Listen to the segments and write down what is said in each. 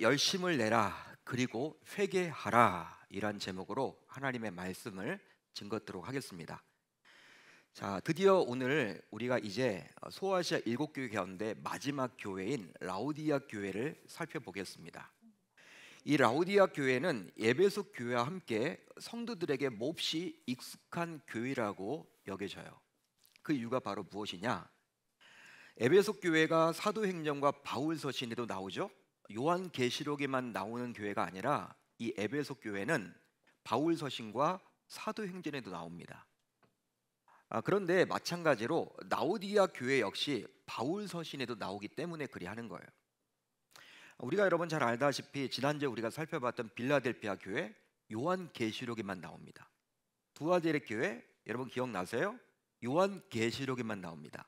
열심을 내라 그리고 회개하라 이란 제목으로 하나님의 말씀을 증거 듣도록 하겠습니다. 자, 드디어 오늘 우리가 이제 소아시아 일곱 교회 가운데 마지막 교회인 라우디아 교회를 살펴보겠습니다. 이 라우디아 교회는 예배소 교회와 함께 성도들에게 몹시 익숙한 교회라고 여겨져요. 그 이유가 바로 무엇이냐? 에베소 교회가 사도행정과 바울 서신에도 나오죠. 요한 계시록에만 나오는 교회가 아니라 이 에베소 교회는 바울 서신과 사도행전에도 나옵니다. 아, 그런데 마찬가지로 나우디아 교회 역시 바울 서신에도 나오기 때문에 그리하는 거예요. 우리가 여러분 잘 알다시피 지난주에 우리가 살펴봤던 빌라델피아 교회 요한 계시록에만 나옵니다. 두아델르 교회 여러분 기억나세요? 요한 계시록에만 나옵니다.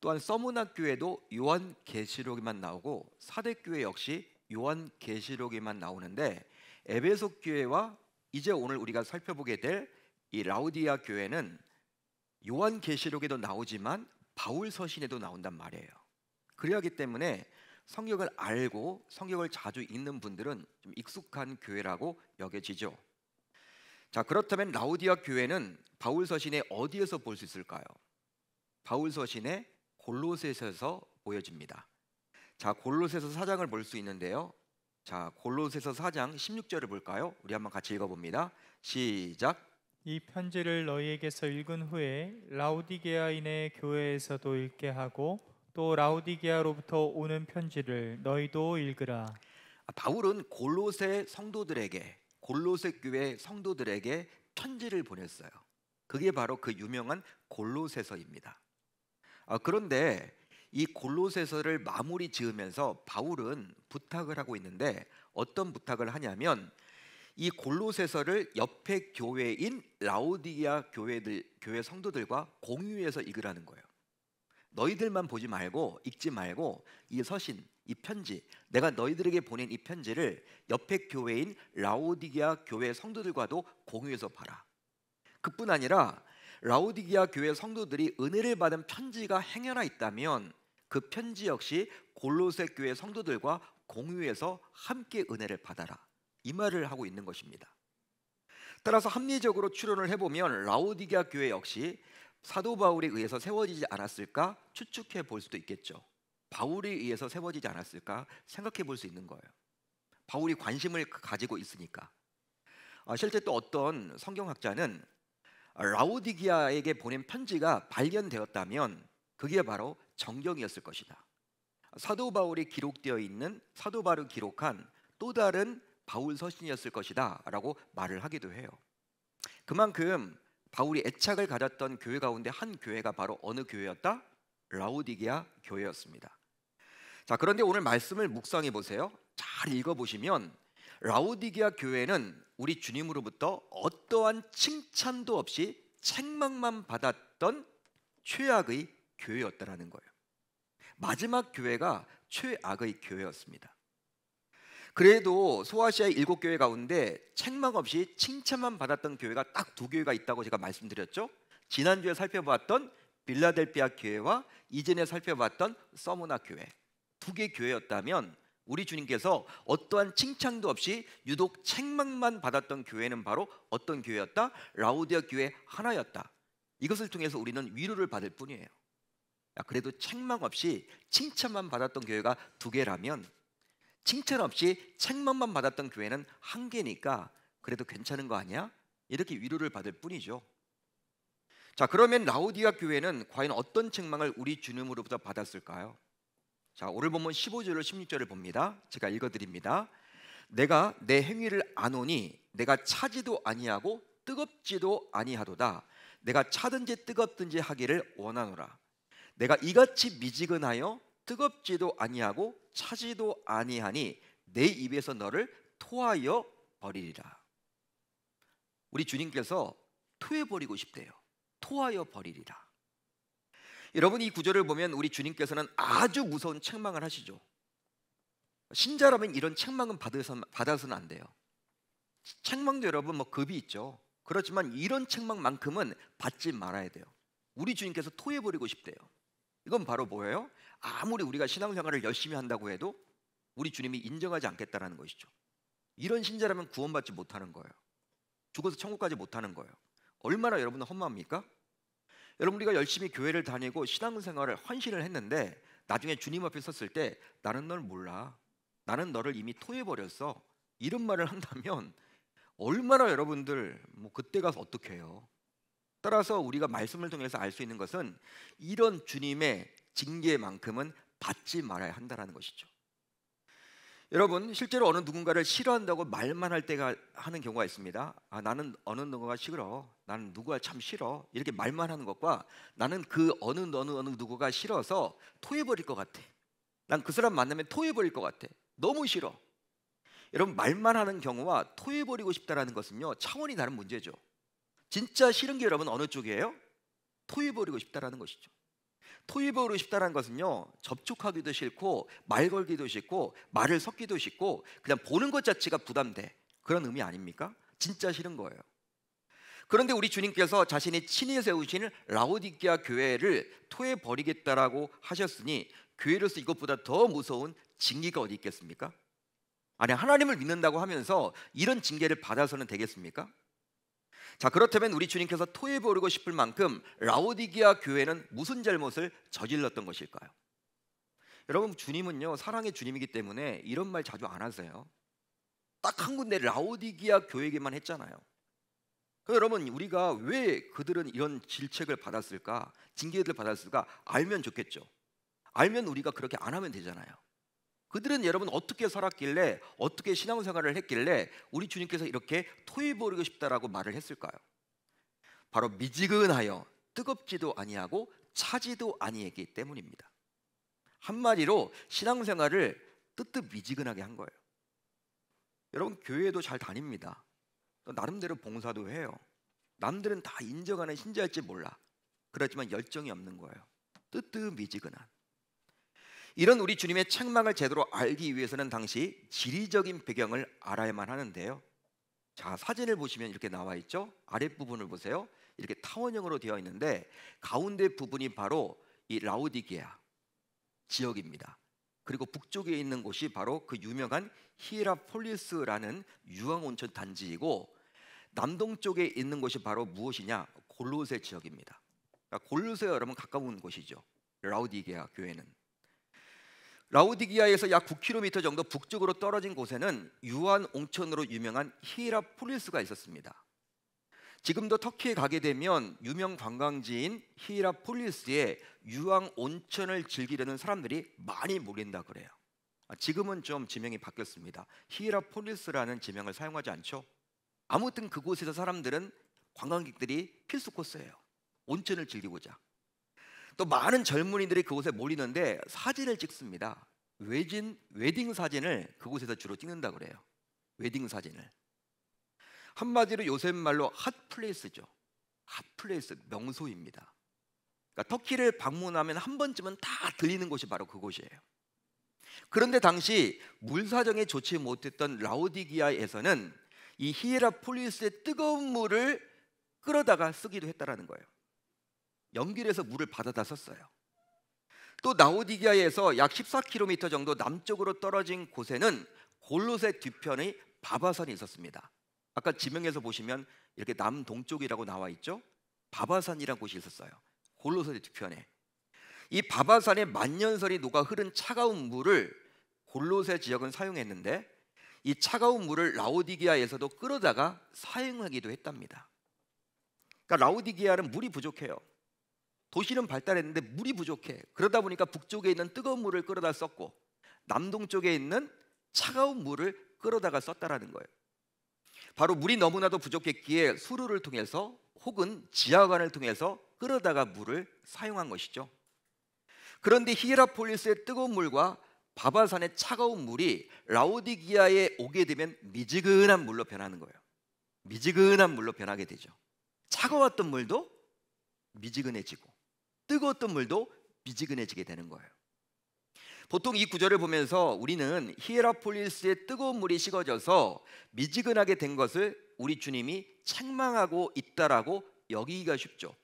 또한 서문학교에도 요한 계시록에만 나오고 사대교회 역시 요한 계시록에만 나오는데 에베소 교회와 이제 오늘 우리가 살펴보게 될 이 라우디아 교회는 요한 계시록에도 나오지만 바울 서신에도 나온단 말이에요. 그래야기 때문에 성경을 알고 성경을 자주 읽는 분들은 좀 익숙한 교회라고 여겨지죠. 자, 그렇다면 라우디아 교회는 바울 서신에 어디에서 볼 수 있을까요? 바울 서신에 골로새서에서 보여집니다. 자, 골로새서 4장을 볼 수 있는데요. 자, 골로새서 4장 16절을 볼까요? 우리 한번 같이 읽어 봅니다. 시작. 이 편지를 너희에게서 읽은 후에 라우디게아인의 교회에서도 읽게 하고 또 라우디게아로부터 오는 편지를 너희도 읽으라. 아, 바울은 골로새 성도들에게 골로새 교회 성도들에게 편지를 보냈어요. 그게 바로 그 유명한 골로새서입니다. 아, 그런데 이 골로새서를 마무리 지으면서 바울은 부탁을 하고 있는데 어떤 부탁을 하냐면 이 골로새서를 옆에 교회인 라오디아 교회들 교회 성도들과 공유해서 읽으라는 거예요. 너희들만 보지 말고 읽지 말고 이 서신 이 편지 내가 너희들에게 보낸 이 편지를 옆에 교회인 라오디아 교회 성도들과도 공유해서 봐라. 그뿐 아니라 라우디기아 교회 성도들이 은혜를 받은 편지가 행여나 있다면 그 편지 역시 골로새 교회 성도들과 공유해서 함께 은혜를 받아라 이 말을 하고 있는 것입니다. 따라서 합리적으로 추론을 해보면 라우디기아 교회 역시 사도 바울에 의해서 세워지지 않았을까 추측해 볼 수도 있겠죠. 바울에 의해서 세워지지 않았을까 생각해 볼 수 있는 거예요. 바울이 관심을 가지고 있으니까. 아, 실제 또 어떤 성경학자는 라우디기아에게 보낸 편지가 발견되었다면 그게 바로 정경이었을 것이다. 사도 바울이 기록되어 있는 사도 바울이 기록한 또 다른 바울 서신이었을 것이다라고 말을 하기도 해요. 그만큼 바울이 애착을 가졌던 교회 가운데 한 교회가 바로 어느 교회였다? 라우디기아 교회였습니다. 자, 그런데 오늘 말씀을 묵상해 보세요. 잘 읽어 보시면 라우디게아 교회는 우리 주님으로부터 어떠한 칭찬도 없이 책망만 받았던 최악의 교회였다라는 거예요. 마지막 교회가 최악의 교회였습니다. 그래도 소아시아의 일곱 교회 가운데 책망 없이 칭찬만 받았던 교회가 딱 두 교회가 있다고 제가 말씀드렸죠. 지난주에 살펴봤던 빌라델피아 교회와 이전에 살펴봤던 서문나 교회 두개 교회였다면 우리 주님께서 어떠한 칭찬도 없이 유독 책망만 받았던 교회는 바로 어떤 교회였다? 라우디아 교회 하나였다. 이것을 통해서 우리는 위로를 받을 뿐이에요. 그래도 책망 없이 칭찬만 받았던 교회가 두 개라면 칭찬 없이 책망만 받았던 교회는 한 개니까 그래도 괜찮은 거 아니야? 이렇게 위로를 받을 뿐이죠. 자, 그러면 라우디아 교회는 과연 어떤 책망을 우리 주님으로부터 받았을까요? 자, 오늘 보면 15절로 16절을 봅니다. 제가 읽어 드립니다. 내가 내 행위를 안오니 내가 차지도 아니하고 뜨겁지도 아니하도다. 내가 차든지 뜨겁든지 하기를 원하노라. 내가 이같이 미지근하여 뜨겁지도 아니하고 차지도 아니하니 내 입에서 너를 토하여 버리리라. 우리 주님께서 토해 버리고 싶대요. 토하여 버리리라. 여러분 이 구절을 보면 우리 주님께서는 아주 무서운 책망을 하시죠. 신자라면 이런 책망은 받아서, 는안 돼요. 책망도 여러분 뭐 급이 있죠. 그렇지만 이런 책망만큼은 받지 말아야 돼요. 우리 주님께서 토해버리고 싶대요. 이건 바로 뭐예요? 아무리 우리가 신앙생활을 열심히 한다고 해도 우리 주님이 인정하지 않겠다라는 것이죠. 이런 신자라면 구원받지 못하는 거예요. 죽어서 천국까지 못하는 거예요. 얼마나 여러분은 험합니까? 여러분 우리가 열심히 교회를 다니고 신앙생활을 헌신을 했는데 나중에 주님 앞에 섰을 때 나는 널 몰라. 나는 너를 이미 토해 버렸어. 이런 말을 한다면 얼마나 여러분들 뭐 그때 가서 어떻게 해요? 따라서 우리가 말씀을 통해서 알 수 있는 것은 이런 주님의 징계만큼은 받지 말아야 한다는 것이죠. 여러분 실제로 어느 누군가를 싫어한다고 말만 할 때가 하는 경우가 있습니다. 아, 나는 어느 누군가 싫어. 나는 누구가 참 싫어. 이렇게 말만 하는 것과 나는 그 어느 어느 어느 누구가 싫어서 토해버릴 것 같아. 난 그 사람 만나면 토해버릴 것 같아. 너무 싫어. 여러분 말만 하는 경우와 토해버리고 싶다라는 것은요 차원이 다른 문제죠. 진짜 싫은 게 여러분 어느 쪽이에요? 토해버리고 싶다라는 것이죠. 토이버로 쉽다는 것은요 접촉하기도 싫고 말 걸기도 싫고 말을 섞기도 싫고 그냥 보는 것 자체가 부담돼 그런 의미 아닙니까? 진짜 싫은 거예요. 그런데 우리 주님께서 자신이 친히 세우신 라오디게아 교회를 토해 버리겠다라고 하셨으니 교회로서 이것보다 더 무서운 징계가 어디 있겠습니까? 아니 하나님을 믿는다고 하면서 이런 징계를 받아서는 되겠습니까? 자 그렇다면 우리 주님께서 토해 버리고 싶을 만큼 라오디기아 교회는 무슨 잘못을 저질렀던 것일까요? 여러분 주님은요 사랑의 주님이기 때문에 이런 말 자주 안 하세요. 딱 한 군데 라오디기아 교회에게만 했잖아요. 여러분 우리가 왜 그들은 이런 질책을 받았을까, 징계를 받았을까 알면 좋겠죠. 알면 우리가 그렇게 안 하면 되잖아요. 그들은 여러분 어떻게 살았길래 어떻게 신앙생활을 했길래 우리 주님께서 이렇게 토해버리고 싶다라고 말을 했을까요? 바로 미지근하여 뜨겁지도 아니하고 차지도 아니했기 때문입니다. 한마디로 신앙생활을 뜨뜻 미지근하게 한 거예요. 여러분 교회도 잘 다닙니다. 나름대로 봉사도 해요. 남들은 다 인정하는 신자일지 몰라. 그렇지만 열정이 없는 거예요. 뜨뜻 미지근한. 이런 우리 주님의 책망을 제대로 알기 위해서는 당시 지리적인 배경을 알아야만 하는데요. 자, 사진을 보시면 이렇게 나와 있죠. 아랫부분을 보세요. 이렇게 타원형으로 되어 있는데 가운데 부분이 바로 이 라우디게아 지역입니다. 그리고 북쪽에 있는 곳이 바로 그 유명한 히에라폴리스라는 유황 온천 단지이고 남동쪽에 있는 곳이 바로 무엇이냐? 골로세 지역입니다. 그러니까 골로세 여러분 가까운 곳이죠. 라우디게아 교회는 라우디기아에서 약 9km 정도 북쪽으로 떨어진 곳에는 유한 옹천으로 유명한 히라폴리스가 있었습니다. 지금도 터키에 가게 되면 유명 관광지인 히라폴리스에 유황 온천을 즐기려는 사람들이 많이 몰린다 그래요. 아, 지금은 좀 지명이 바뀌었습니다. 히라폴리스라는 지명을 사용하지 않죠. 아무튼 그곳에서 사람들은 관광객들이 필수 코스예요. 온천을 즐기고자. 또 많은 젊은이들이 그곳에 몰리는데 사진을 찍습니다. 외진 웨딩 사진을 그곳에서 주로 찍는다 그래요. 웨딩 사진을 한마디로 요새 말로 핫플레이스죠. 핫플레이스 명소입니다. 그러니까 터키를 방문하면 한 번쯤은 다 들리는 곳이 바로 그곳이에요. 그런데 당시 물 사정에 좋지 못했던 라우디기아에서는이 히에라폴리스의 뜨거운 물을 끌어다가 쓰기도 했다라는 거예요. 연길에서 물을 받아다 썼어요. 또 나우디기아에서 약 14km 정도 남쪽으로 떨어진 곳에는 골로의 뒤편의 바바산이 있었습니다. 아까 지명에서 보시면 이렇게 남동쪽이라고 나와 있죠. 바바산이라는 곳이 있었어요. 골로산 뒤편에 이바바산에 만년설이 녹아 흐른 차가운 물을 골로새 지역은 사용했는데 이 차가운 물을 라우디기아에서도 끌어다가 사용하기도 했답니다. 그러니까 라우디기아는 물이 부족해요. 도시는 발달했는데 물이 부족해. 그러다 보니까 북쪽에 있는 뜨거운 물을 끌어다 썼고 남동쪽에 있는 차가운 물을 끌어다가 썼다라는 거예요. 바로 물이 너무나도 부족했기에 수로를 통해서 혹은 지하관을 통해서 끌어다가 물을 사용한 것이죠. 그런데 히에라폴리스의 뜨거운 물과 바바산의 차가운 물이 라오디기아에 오게 되면 미지근한 물로 변하는 거예요. 미지근한 물로 변하게 되죠. 차가웠던 물도 미지근해지고 뜨거웠던 물도 미지근해지게 되는 거예요. 보통 이 구절을 보면서 우리는 히에라폴리스의 뜨거운 물이 식어져서 미지근하게 된 것을 우리 주님이 책망하고 있다라고 여기기가 쉽죠.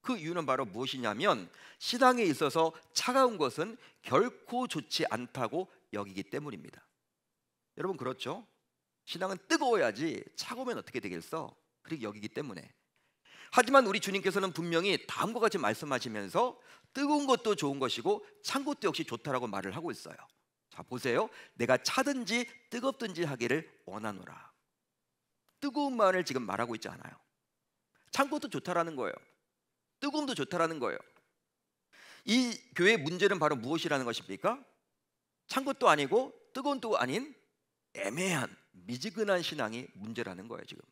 그 이유는 바로 무엇이냐면 신앙에 있어서 차가운 것은 결코 좋지 않다고 여기기 때문입니다. 여러분 그렇죠? 신앙은 뜨거워야지 차가우면 어떻게 되겠어? 그렇게 여기기 때문에 하지만 우리 주님께서는 분명히 다음과 같이 말씀하시면서 뜨거운 것도 좋은 것이고 찬 것도 역시 좋다라고 말을 하고 있어요. 자 보세요. 내가 차든지 뜨겁든지 하기를 원하노라. 뜨거운 마을 지금 말하고 있지 않아요. 찬 것도 좋다라는 거예요. 뜨거움도 좋다라는 거예요. 이 교회의 문제는 바로 무엇이라는 것입니까? 찬 것도 아니고 뜨거운 도 아닌 애매한 미지근한 신앙이 문제라는 거예요 지금.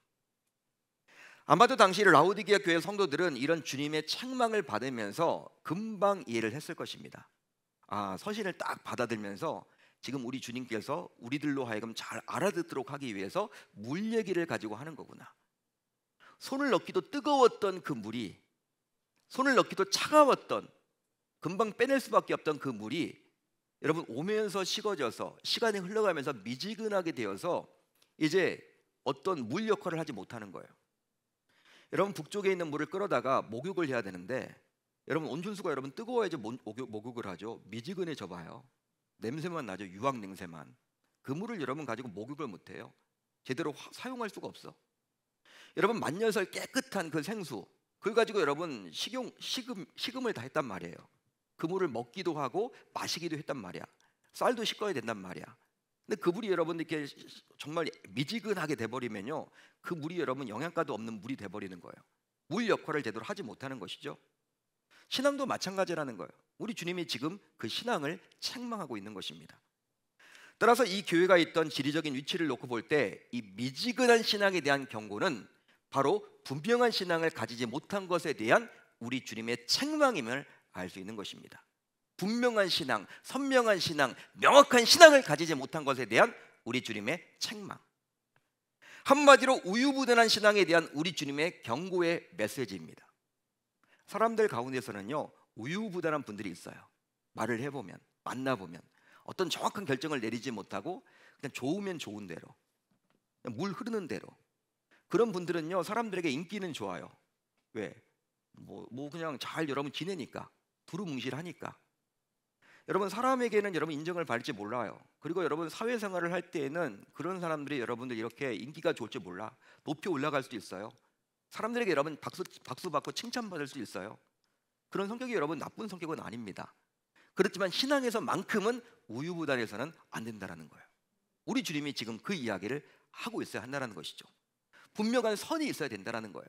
아마도 당시 라우디게아 교회 성도들은 이런 주님의 책망을 받으면서 금방 이해를 했을 것입니다. 아, 서신을 딱 받아들면서 지금 우리 주님께서 우리들로 하여금 잘 알아듣도록 하기 위해서 물 얘기를 가지고 하는 거구나. 손을 넣기도 뜨거웠던 그 물이 손을 넣기도 차가웠던 금방 빼낼 수밖에 없던 그 물이 여러분 오면서 식어져서 시간이 흘러가면서 미지근하게 되어서 이제 어떤 물 역할을 하지 못하는 거예요. 여러분 북쪽에 있는 물을 끌어다가 목욕을 해야 되는데 여러분 온천수가 여러분 뜨거워야지 목욕, 목욕을 하죠. 미지근해 져봐요. 냄새만 나죠. 유황 냄새만. 그 물을 여러분 가지고 목욕을 못 해요. 제대로 화, 사용할 수가 없어. 여러분 만년설 깨끗한 그 생수 그걸 가지고 여러분 식용 식음 식음을 다 했단 말이에요. 그 물을 먹기도 하고 마시기도 했단 말이야. 쌀도 씻어야 된단 말이야. 근데 그 물이 여러분 들께 정말 미지근하게 돼버리면요, 그 물이 여러분 영양가도 없는 물이 돼버리는 거예요. 물 역할을 제대로 하지 못하는 것이죠. 신앙도 마찬가지라는 거예요. 우리 주님이 지금 그 신앙을 책망하고 있는 것입니다. 따라서 이 교회가 있던 지리적인 위치를 놓고 볼 때 이 미지근한 신앙에 대한 경고는 바로 분명한 신앙을 가지지 못한 것에 대한 우리 주님의 책망임을 알 수 있는 것입니다. 분명한 신앙, 선명한 신앙, 명확한 신앙을 가지지 못한 것에 대한 우리 주님의 책망. 한마디로 우유부단한 신앙에 대한 우리 주님의 경고의 메시지입니다. 사람들 가운데서는요, 우유부단한 분들이 있어요. 말을 해보면, 만나보면, 어떤 정확한 결정을 내리지 못하고, 그냥 좋으면 좋은 대로, 물 흐르는 대로. 그런 분들은요, 사람들에게 인기는 좋아요. 왜? 뭐, 뭐 그냥 잘 여러분 지내니까, 두루뭉실하니까. 여러분 사람에게는 여러분 인정을 받을지 몰라요. 그리고 여러분 사회생활을 할 때에는 그런 사람들이 여러분들 이렇게 인기가 좋을 지 몰라. 높이 올라갈 수도 있어요. 사람들에게 여러분 박수 박수 받고 칭찬받을 수도 있어요. 그런 성격이 여러분 나쁜 성격은 아닙니다. 그렇지만 신앙에서만큼은 우유부단해서는 안 된다라는 거예요. 우리 주님이 지금 그 이야기를 하고 있어야 한다는 것이죠. 분명한 선이 있어야 된다라는 거예요.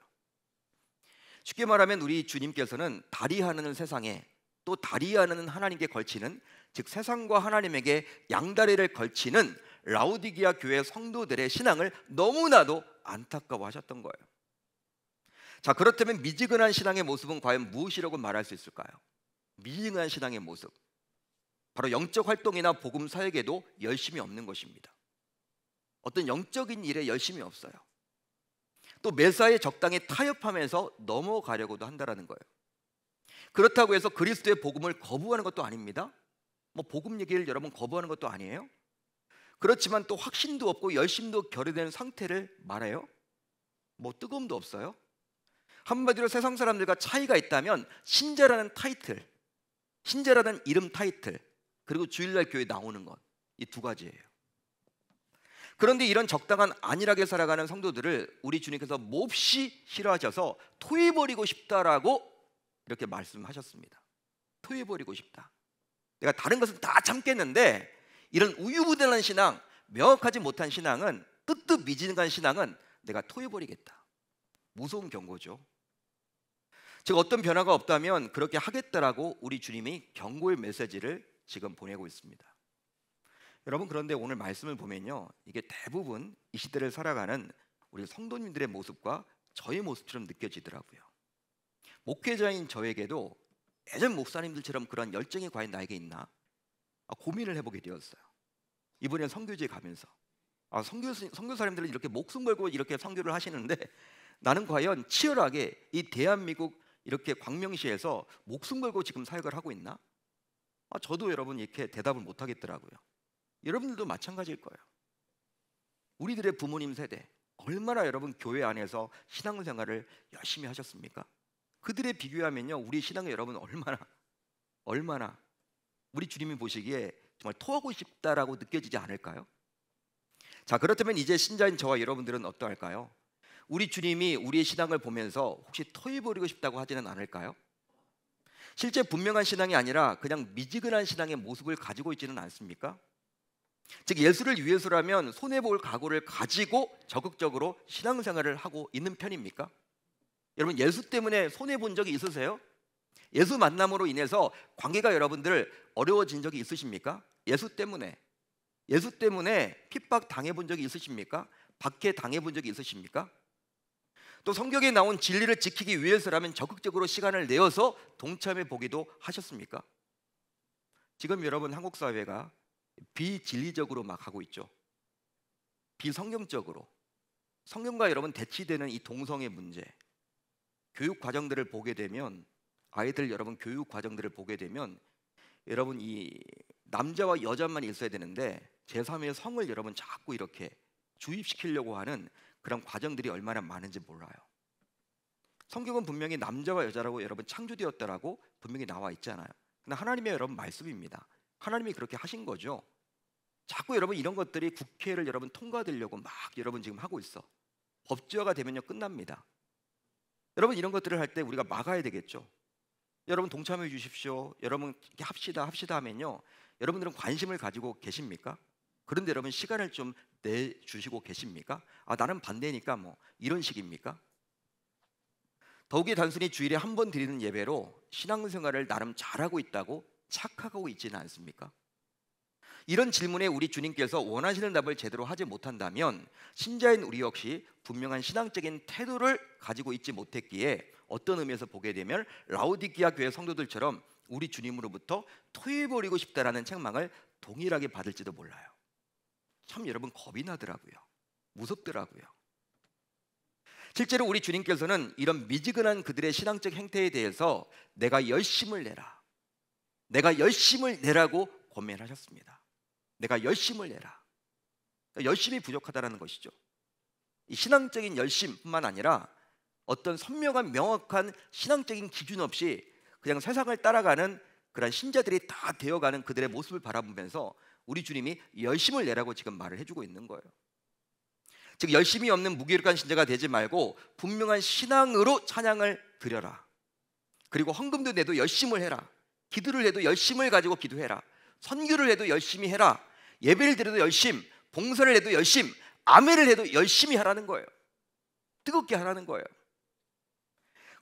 쉽게 말하면 우리 주님께서는 다리 하는 세상에 또 다리아는 하나님께 걸치는 즉 세상과 하나님에게 양다리를 걸치는 라우디기아 교회 성도들의 신앙을 너무나도 안타까워하셨던 거예요. 자 그렇다면 미지근한 신앙의 모습은 과연 무엇이라고 말할 수 있을까요? 미지근한 신앙의 모습 바로 영적 활동이나 복음 사역에도 열심이 없는 것입니다. 어떤 영적인 일에 열심이 없어요. 또 매사에 적당히 타협하면서 넘어가려고도 한다라는 거예요. 그렇다고 해서 그리스도의 복음을 거부하는 것도 아닙니다. 뭐 복음 얘기를 여러분 거부하는 것도 아니에요. 그렇지만 또 확신도 없고 열심도 결여된 상태를 말해요. 뭐 뜨거움도 없어요. 한마디로 세상 사람들과 차이가 있다면 신자라는 타이틀, 신자라는 이름 타이틀, 그리고 주일날 교회 나오는 것 이 두 가지예요. 그런데 이런 적당한 안일하게 살아가는 성도들을 우리 주님께서 몹시 싫어하셔서 토해버리고 싶다라고 이렇게 말씀하셨습니다. 토해버리고 싶다. 내가 다른 것은 다 참겠는데 이런 우유부단한 신앙, 명확하지 못한 신앙은 뜻도 미진한 신앙은 내가 토해버리겠다. 무서운 경고죠. 즉 어떤 변화가 없다면 그렇게 하겠다라고 우리 주님이 경고의 메시지를 지금 보내고 있습니다. 여러분 그런데 오늘 말씀을 보면요. 이게 대부분 이 시대를 살아가는 우리 성도님들의 모습과 저의 모습처럼 느껴지더라고요. 목회자인 저에게도 예전 목사님들처럼 그런 열정이 과연 나에게 있나 아, 고민을 해보게 되었어요. 이번엔 선교지에 가면서 아, 선교 선교 사람들은 이렇게 목숨 걸고 이렇게 선교를 하시는데 나는 과연 치열하게 이 대한민국 이렇게 광명시에서 목숨 걸고 지금 사역을 하고 있나? 아, 저도 여러분 이렇게 대답을 못 하겠더라고요. 여러분들도 마찬가지일 거예요. 우리들의 부모님 세대 얼마나 여러분 교회 안에서 신앙생활을 열심히 하셨습니까? 그들에 비교하면요, 우리 신앙의 여러분 얼마나 얼마나 우리 주님이 보시기에 정말 토하고 싶다라고 느껴지지 않을까요? 자, 그렇다면 이제 신자인 저와 여러분들은 어떠할까요? 우리 주님이 우리의 신앙을 보면서 혹시 토해버리고 싶다고 하지는 않을까요? 실제 분명한 신앙이 아니라 그냥 미지근한 신앙의 모습을 가지고 있지는 않습니까? 즉 예수를 위해서라면 손해 볼 각오를 가지고 적극적으로 신앙생활을 하고 있는 편입니까? 여러분 예수 때문에 손해 본 적이 있으세요? 예수 만남으로 인해서 관계가 여러분들 어려워진 적이 있으십니까? 예수 때문에 예수 때문에 핍박 당해 본 적이 있으십니까? 박해 당해 본 적이 있으십니까? 또 성경에 나온 진리를 지키기 위해서라면 적극적으로 시간을 내어서 동참해 보기도 하셨습니까? 지금 여러분 한국 사회가 비진리적으로 막 하고 있죠. 비성경적으로 성경과 여러분 대치되는 이 동성애 문제, 교육 과정들을 보게 되면 아이들 여러분 교육 과정들을 보게 되면 여러분 이 남자와 여자만 있어야 되는데 제3의 성을 여러분 자꾸 이렇게 주입시키려고 하는 그런 과정들이 얼마나 많은지 몰라요. 성경은 분명히 남자와 여자라고 여러분 창조되었다라고 분명히 나와 있잖아요. 근데 하나님의 여러분 말씀입니다. 하나님이 그렇게 하신 거죠. 자꾸 여러분 이런 것들이 국회를 여러분 통과되려고 막 여러분 지금 하고 있어. 법제화가 되면요 끝납니다. 여러분 이런 것들을 할 때 우리가 막아야 되겠죠. 여러분 동참해 주십시오. 여러분 합시다 합시다 하면요. 여러분들은 관심을 가지고 계십니까? 그런데 여러분 시간을 좀 내 주시고 계십니까? 아 나는 반대니까 뭐 이런 식입니까? 더욱이 단순히 주일에 한 번 드리는 예배로 신앙생활을 나름 잘하고 있다고 착하고 있지는 않습니까? 이런 질문에 우리 주님께서 원하시는 답을 제대로 하지 못한다면 신자인 우리 역시 분명한 신앙적인 태도를 가지고 있지 못했기에 어떤 의미에서 보게 되면 라우디기아 교회 성도들처럼 우리 주님으로부터 토해버리고 싶다라는 책망을 동일하게 받을지도 몰라요. 참 여러분 겁이 나더라고요. 무섭더라고요. 실제로 우리 주님께서는 이런 미지근한 그들의 신앙적 행태에 대해서 내가 열심을 내라. 내가 열심을 내라고 권면하셨습니다. 내가 열심을 내라. 그러니까 열심이 부족하다라는 것이죠. 신앙적인 열심뿐만 아니라 어떤 선명한 명확한 신앙적인 기준 없이 그냥 세상을 따라가는 그런 신자들이 다 되어가는 그들의 모습을 바라보면서 우리 주님이 열심을 내라고 지금 말을 해주고 있는 거예요. 즉 열심이 없는 무기력한 신자가 되지 말고 분명한 신앙으로 찬양을 드려라. 그리고 헌금도 내도 열심을 해라. 기도를 해도 열심을 가지고 기도해라. 선교를 해도 열심히 해라. 예배를 드려도 열심, 봉사를 해도 열심, 아멘을 해도 열심히 하라는 거예요. 뜨겁게 하라는 거예요.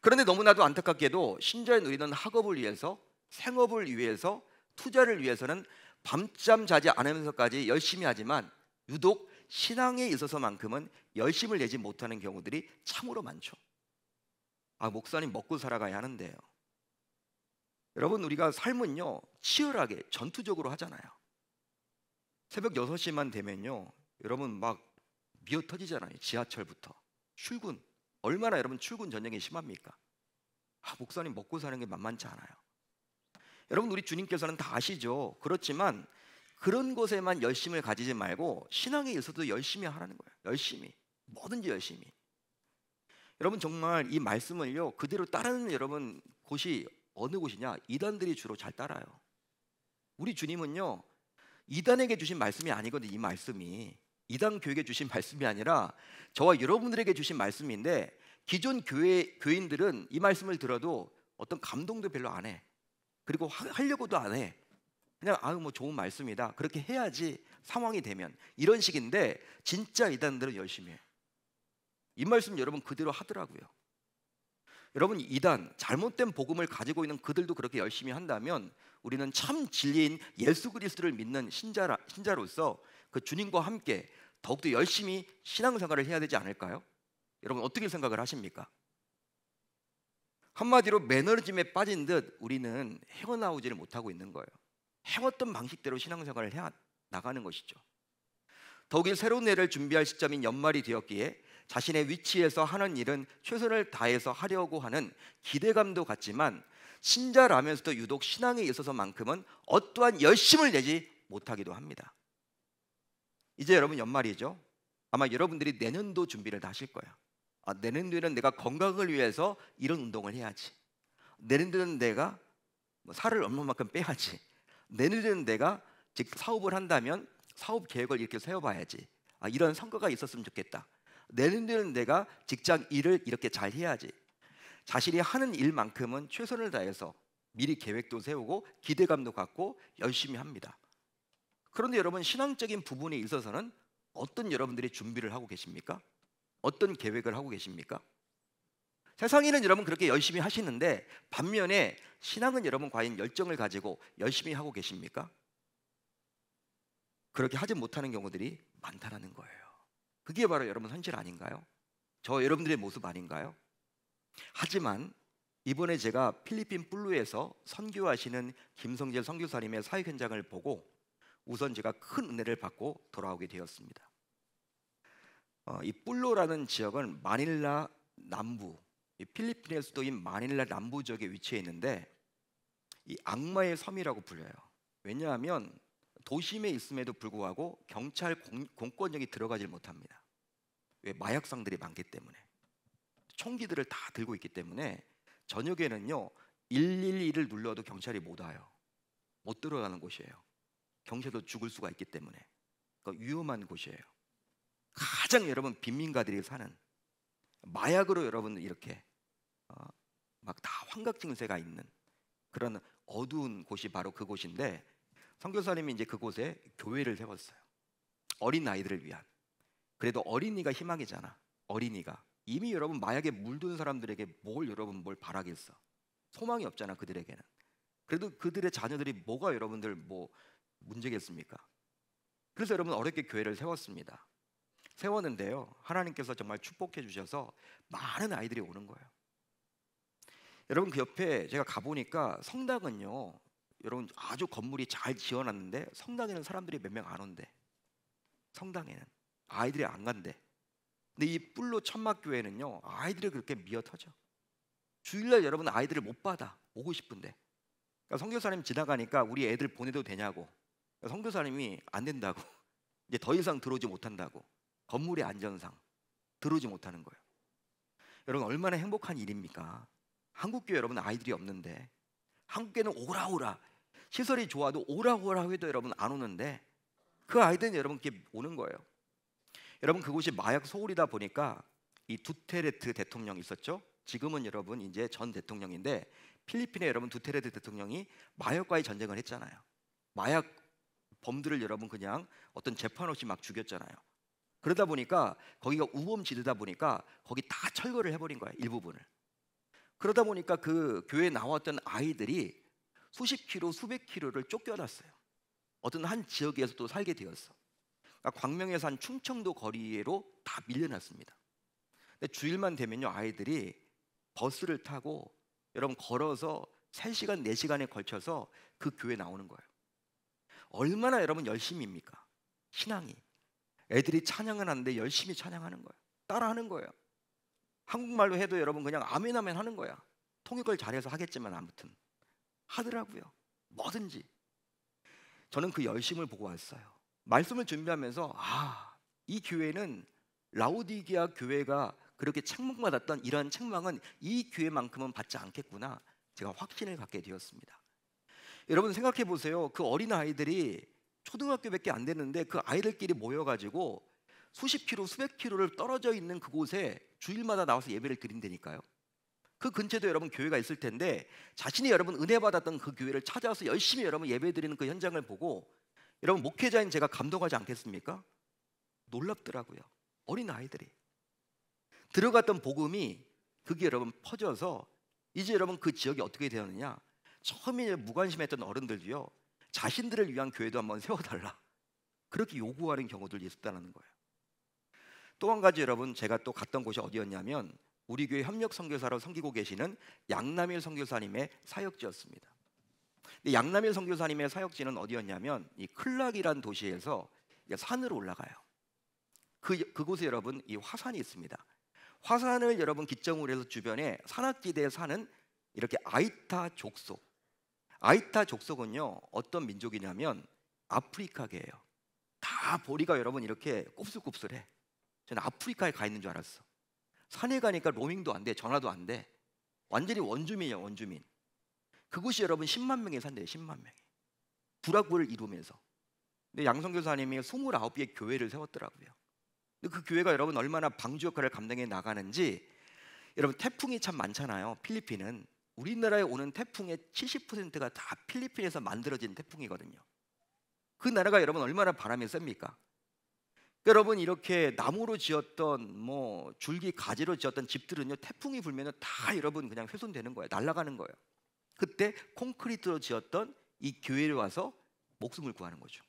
그런데 너무나도 안타깝게도 신자의 우리는 학업을 위해서, 생업을 위해서, 투자를 위해서는 밤잠 자지 않으면서까지 열심히 하지만 유독 신앙에 있어서만큼은 열심을 내지 못하는 경우들이 참으로 많죠. 아, 목사님 먹고 살아가야 하는데요. 여러분 우리가 삶은요 치열하게 전투적으로 하잖아요. 새벽 6시만 되면요. 여러분 막 미어 터지잖아요. 지하철부터. 출근. 얼마나 여러분 출근 전쟁이 심합니까? 아, 목사님 먹고 사는 게 만만치 않아요. 여러분 우리 주님께서는 다 아시죠. 그렇지만 그런 것에만 열심을 가지지 말고 신앙에 있어서도 열심히 하라는 거예요. 열심히. 뭐든지 열심히. 여러분 정말 이 말씀을요. 그대로 따르는 여러분 곳이 어느 곳이냐? 이단들이 주로 잘 따라요. 우리 주님은요. 이단에게 주신 말씀이 아니거든이 말씀이 이단 교육에 주신 말씀이 아니라 저와 여러분들에게 주신 말씀인데 기존 교회 교인들은 이 말씀을 들어도 어떤 감동도 별로 안 해. 그리고 하, 하려고도 안 해. 그냥 아유 뭐 좋은 말씀이다. 그렇게 해야지 상황이 되면 이런 식인데 진짜 이단들은 열심히 해. 이 말씀 여러분 그대로 하더라고요. 여러분 이단 잘못된 복음을 가지고 있는 그들도 그렇게 열심히 한다면 우리는 참 진리인 예수 그리스도를 믿는 신자라, 신자로서 그 주님과 함께 더욱더 열심히 신앙생활을 해야 되지 않을까요? 여러분 어떻게 생각을 하십니까? 한마디로 매너리즘에 빠진 듯 우리는 헤어나오지를 못하고 있는 거예요. 해왔던 방식대로 신앙생활을 해 나가는 것이죠. 더욱이 새로운 해를 준비할 시점인 연말이 되었기에 자신의 위치에서 하는 일은 최선을 다해서 하려고 하는 기대감도 같지만 신자라면서도 유독 신앙에 있어서만큼은 어떠한 열심을 내지 못하기도 합니다. 이제 여러분 연말이죠. 아마 여러분들이 내년도 준비를 다 하실 거예요. 아, 내년도에는 내가 건강을 위해서 이런 운동을 해야지. 내년도는 내가 뭐 살을 얼마만큼 빼야지. 내년도는 내가 즉 사업을 한다면 사업 계획을 이렇게 세워봐야지. 아, 이런 성과가 있었으면 좋겠다. 내는 데는 내가 직장 일을 이렇게 잘 해야지. 자신이 하는 일만큼은 최선을 다해서 미리 계획도 세우고 기대감도 갖고 열심히 합니다. 그런데 여러분 신앙적인 부분에 있어서는 어떤 여러분들이 준비를 하고 계십니까? 어떤 계획을 하고 계십니까? 세상에는 여러분 그렇게 열심히 하시는데 반면에 신앙은 여러분 과연 열정을 가지고 열심히 하고 계십니까? 그렇게 하지 못하는 경우들이 많다라는 거예요. 그게 바로 여러분 현실 아닌가요? 저 여러분들의 모습 아닌가요? 하지만 이번에 제가 필리핀 블루에서 선교하시는 김성재 선교사님의 사역 현장을 보고 우선 제가 큰 은혜를 받고 돌아오게 되었습니다. 어, 이 블루라는 지역은 마닐라 남부, 필리핀의 수도인 마닐라 남부 지역에 위치해 있는데 이 악마의 섬이라고 불려요. 왜냐하면 도심에 있음에도 불구하고 경찰 공, 권력이 들어가질 못합니다. 왜 마약상들이 많기 때문에 총기들을 다 들고 있기 때문에 저녁에는요 112를 눌러도 경찰이 못 와요. 못 들어가는 곳이에요. 경찰도 죽을 수가 있기 때문에 그러니까 위험한 곳이에요. 가장 여러분 빈민가들이 사는 마약으로 여러분 이렇게 어, 막다 환각 증세가 있는 그런 어두운 곳이 바로 그곳인데 선교사님이 이제 그곳에 교회를 세웠어요. 어린 아이들을 위한. 그래도 어린이가 희망이잖아. 어린이가 이미 여러분 마약에 물든 사람들에게 뭘 여러분 뭘 바라겠어? 소망이 없잖아 그들에게는. 그래도 그들의 자녀들이 뭐가 여러분들 뭐 문제겠습니까? 그래서 여러분 어렵게 교회를 세웠습니다. 세웠는데요. 하나님께서 정말 축복해 주셔서 많은 아이들이 오는 거예요. 여러분 그 옆에 제가 가보니까 성당은요 여러분 아주 건물이 잘 지어놨는데 성당에는 사람들이 몇 명 안 온대. 성당에는 아이들이 안 간대. 근데 이 뿔로 천막 교회는요 아이들이 그렇게 미어 터져. 주일날 여러분 아이들을 못 받아 오고 싶은데 그러니까 성교사님 지나가니까 우리 애들 보내도 되냐고 그러니까 성교사님이 안 된다고 이제 더 이상 들어오지 못한다고 건물의 안전상 들어오지 못하는 거예요. 여러분 얼마나 행복한 일입니까? 한국 교회 여러분 아이들이 없는데 한국교회는 오라오라 시설이 좋아도 오라고 오라 해도 여러분 안 오는데 그 아이들은 여러분께 오는 거예요. 여러분 그곳이 마약 소울이다 보니까 이 두테레트 대통령 있었죠? 지금은 여러분 이제 전 대통령인데 필리핀에 여러분 두테레트 대통령이 마약과의 전쟁을 했잖아요. 마약 범들을 여러분 그냥 어떤 재판 없이 막 죽였잖아요. 그러다 보니까 거기가 우범지대다 보니까 거기 다 철거를 해버린 거예요 일부분을. 그러다 보니까 그 교회에 나왔던 아이들이 수십 킬로, 수백 킬로를 쫓겨났어요. 어떤 한 지역에서 도 살게 되었어. 그러니까 광명에서 한 충청도 거리로 다 밀려났습니다. 근데 주일만 되면요 아이들이 버스를 타고 여러분 걸어서 3시간, 4시간에 걸쳐서 그 교회 나오는 거예요. 얼마나 여러분 열심입니까? 신앙이. 애들이 찬양을 하는데 열심히 찬양하는 거예요. 따라하는 거예요. 한국말로 해도 여러분 그냥 아멘 아멘 하는 거야. 통역을 잘해서 하겠지만 아무튼. 하더라고요. 뭐든지. 저는 그 열심을 보고 왔어요. 말씀을 준비하면서 아, 이 교회는 라우디기아 교회가 그렇게 책망받았던 이러한 책망은 이 교회만큼은 받지 않겠구나. 제가 확신을 갖게 되었습니다. 여러분 생각해 보세요. 그 어린 아이들이 초등학교밖에 안됐는데그 아이들끼리 모여가지고 수십 킬로, 수백 킬로를 떨어져 있는 그곳에 주일마다 나와서 예배를 드린다니까요. 그 근처에도 여러분 교회가 있을 텐데 자신이 여러분 은혜 받았던 그 교회를 찾아서 와 열심히 여러분 예배 드리는 그 현장을 보고 여러분 목회자인 제가 감동하지 않겠습니까? 놀랍더라고요. 어린 아이들이 들어갔던 복음이 그게 여러분 퍼져서 이제 여러분 그 지역이 어떻게 되었느냐? 처음에 무관심했던 어른들도요. 자신들을 위한 교회도 한번 세워달라. 그렇게 요구하는 경우들이 있었다는 거예요. 또 한 가지 여러분 제가 또 갔던 곳이 어디였냐면 우리 교회 협력 선교사로 섬기고 계시는 양남일 선교사님의 사역지였습니다. 양남일 선교사님의 사역지는 어디였냐면 이 클락이란 도시에서 산으로 올라가요. 그 그곳에 여러분 이 화산이 있습니다. 화산을 여러분 기점으로 해서 주변에 산악지대에 사는 이렇게 아이타 족속. 아이타 족속은요 어떤 민족이냐면 아프리카계예요. 다 보리가 여러분 이렇게 곱슬곱슬해. 저는 아프리카에 가 있는 줄 알았어. 산에 가니까 로밍도 안 돼, 전화도 안 돼. 완전히 원주민이야, 원주민. 그곳이 여러분 10만 명의 산대요, 10만 명이. 부락구를 이루면서. 근데 양성 교사님이 29개의 교회를 세웠더라고요. 근데 그 교회가 여러분 얼마나 방주 역할을 감당해 나가는지 여러분 태풍이 참 많잖아요. 필리핀은 우리나라에 오는 태풍의 70%가 다 필리핀에서 만들어진 태풍이거든요. 그 나라가 여러분 얼마나 바람이 셉니까? 여러분 이렇게 나무로 지었던 뭐 줄기 가지로 지었던 집들은요 태풍이 불면은 다 여러분 그냥 훼손되는 거예요 날아가는 거예요 그때 콘크리트로 지었던 이 교회를 와서 목숨을 구하는 거죠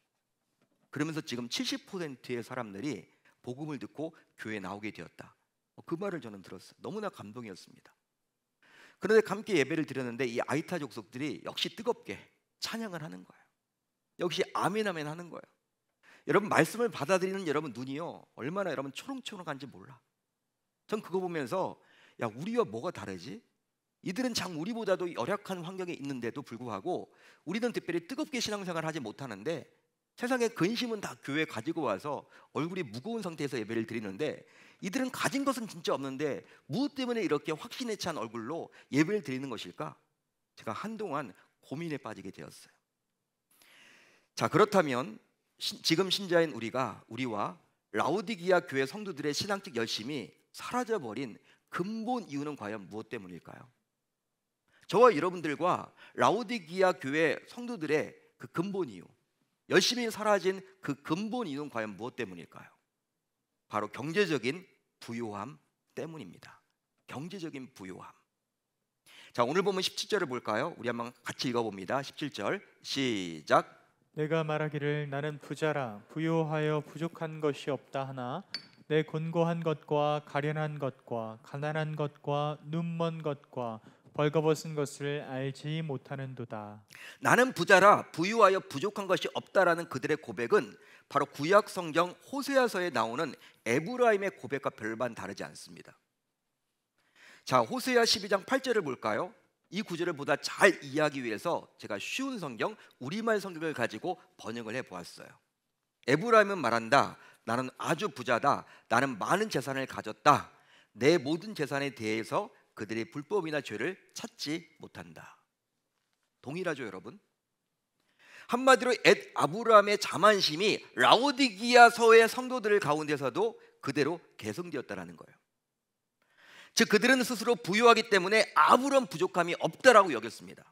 그러면서 지금 70%의 사람들이 복음을 듣고 교회에 나오게 되었다 어, 그 말을 저는 들었어요 너무나 감동이었습니다 그런데 함께 예배를 드렸는데 이 아이타 족속들이 역시 뜨겁게 찬양을 하는 거예요 역시 아멘 아멘 하는 거예요 여러분 말씀을 받아들이는 여러분 눈이요 얼마나 여러분 초롱초롱한지 몰라. 전 그거 보면서 야 우리와 뭐가 다르지? 이들은 참 우리보다도 열악한 환경에 있는데도 불구하고 우리는 특별히 뜨겁게 신앙생활을 하지 못하는데 세상에 근심은 다 교회 가지고 와서 얼굴이 무거운 상태에서 예배를 드리는데 이들은 가진 것은 진짜 없는데 무엇 때문에 이렇게 확신에 찬 얼굴로 예배를 드리는 것일까? 제가 한동안 고민에 빠지게 되었어요. 자, 그렇다면 시, 지금 신자인 우리가 우리와 라우디기아 교회 성도들의 신앙적 열심이 사라져 버린 근본 이유는 과연 무엇 때문일까요? 저와 여러분들과 라오디기아 교회 성도들의 그 근본 이유, 열심히 사라진 그 근본 이유는 과연 무엇 때문일까요? 바로 경제적인 부요함 때문입니다. 경제적인 부요함. 자, 오늘 보면 17절을 볼까요? 우리 한번 같이 읽어봅니다. 17절 시작. 내가 말하기를 나는 부자라 부요하여 부족한 것이 없다 하나 내 곤고한 것과 가련한 것과 가난한 것과 눈먼 것과 벌거벗은 것을 알지 못하는도다. 나는 부자라 부유하여 부족한 것이 없다라는 그들의 고백은 바로 구약 성경 호세아서에 나오는 에브라임의 고백과 별반 다르지 않습니다. 자, 호세아 12장 8절을 볼까요? 이 구절을 보다 잘 이해하기 위해서 제가 쉬운 성경 우리말 성경을 가지고 번역을 해 보았어요. 에브라임은 말한다. 나는 아주 부자다. 나는 많은 재산을 가졌다. 내 모든 재산에 대해서 그들의 불법이나 죄를 찾지 못한다. 동일하죠, 여러분? 한마디로 엣 아브라함의 자만심이 라오디기아서의 성도들 가운데서도 그대로 개성되었다라는 거예요. 즉 그들은 스스로 부유하기 때문에 아무런 부족함이 없다라고 여겼습니다.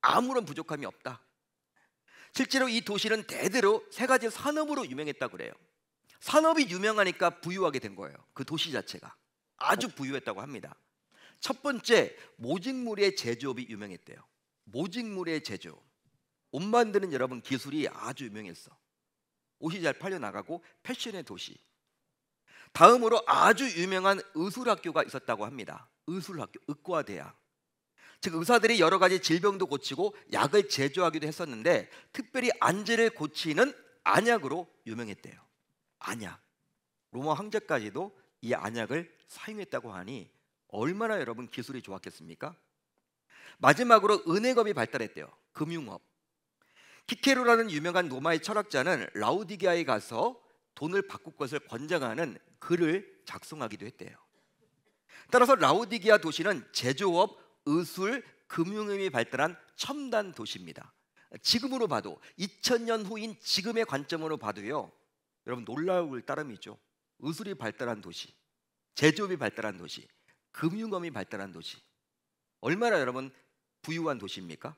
아무런 부족함이 없다. 실제로 이 도시는 대대로 세 가지 산업으로 유명했다고 그래요. 산업이 유명하니까 부유하게 된 거예요. 그 도시 자체가 아주 부유했다고 합니다. 첫 번째 모직물의 제조업이 유명했대요. 모직물의 제조. 옷 만드는 여러분 기술이 아주 유명했어. 옷이 잘 팔려 나가고 패션의 도시. 다음으로 아주 유명한 의술학교가 있었다고 합니다. 의술학교, 의과대학. 즉 의사들이 여러 가지 질병도 고치고 약을 제조하기도 했었는데 특별히 안질을 고치는 안약으로 유명했대요. 안약. 로마 황제까지도 이 안약을 사용했다고 하니 얼마나 여러분 기술이 좋았겠습니까? 마지막으로 은행업이 발달했대요. 금융업. 키케로라는 유명한 로마의 철학자는 라우디게아에 가서 돈을 바꿀 것을 권장하는 글을 작성하기도 했대요. 따라서 라오디기아 도시는 제조업, 의술, 금융업이 발달한 첨단 도시입니다. 지금으로 봐도 2000년 후인 지금의 관점으로 봐도요. 여러분 놀라울 따름이죠. 의술이 발달한 도시, 제조업이 발달한 도시, 금융업이 발달한 도시. 얼마나 여러분 부유한 도시입니까?